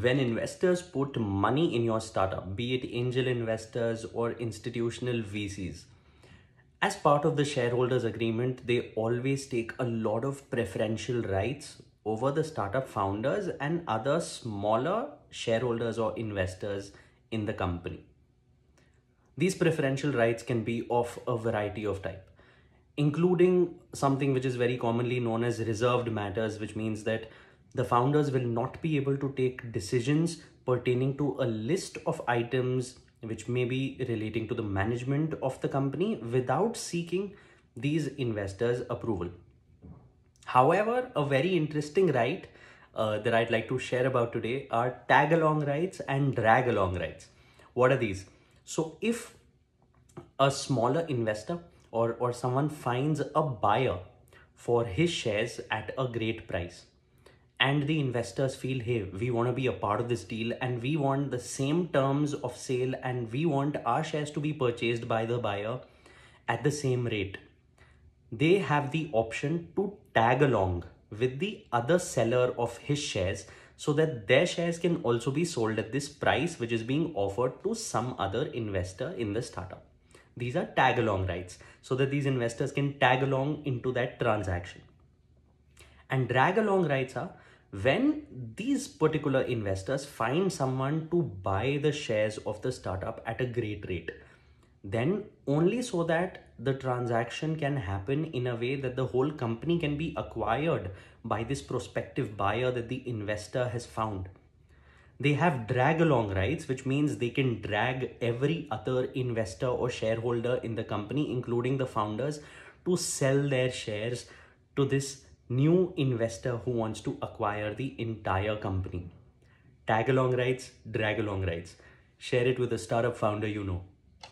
when investors put money in your startup, be it angel investors or institutional VCs, as part of the shareholders agreement, they always take a lot of preferential rights over the startup founders and other smaller shareholders or investors in the company. These preferential rights can be of a variety of type, including something which is very commonly known as reserved matters, which means that the founders will not be able to take decisions pertaining to a list of items which may be relating to the management of the company without seeking these investors' approval. However, a very interesting right uh, that I'd like to share about today are tag along rights and drag along rights. What are these? So, if a smaller investor or, or someone finds a buyer for his shares at a great price, and the investors feel hey we want to be a part of this deal and we want the same terms of sale and we want our shares to be purchased by the buyer at the same rate they have the option to tag along with the other seller of his shares so that their shares can also be sold at this price which is being offered to some other investor in the startup these are tag along rights so that these investors can tag along into that transaction and drag along rights are when these particular investors find someone to buy the shares of the startup at a great rate then only so that the transaction can happen in a way that the whole company can be acquired by this prospective buyer that the investor has found they have drag along rights which means they can drag every other investor or shareholder in the company including the founders to sell their shares to this new investor who wants to acquire the entire company. Tag along rights, drag along rights. Share it with a startup founder you know.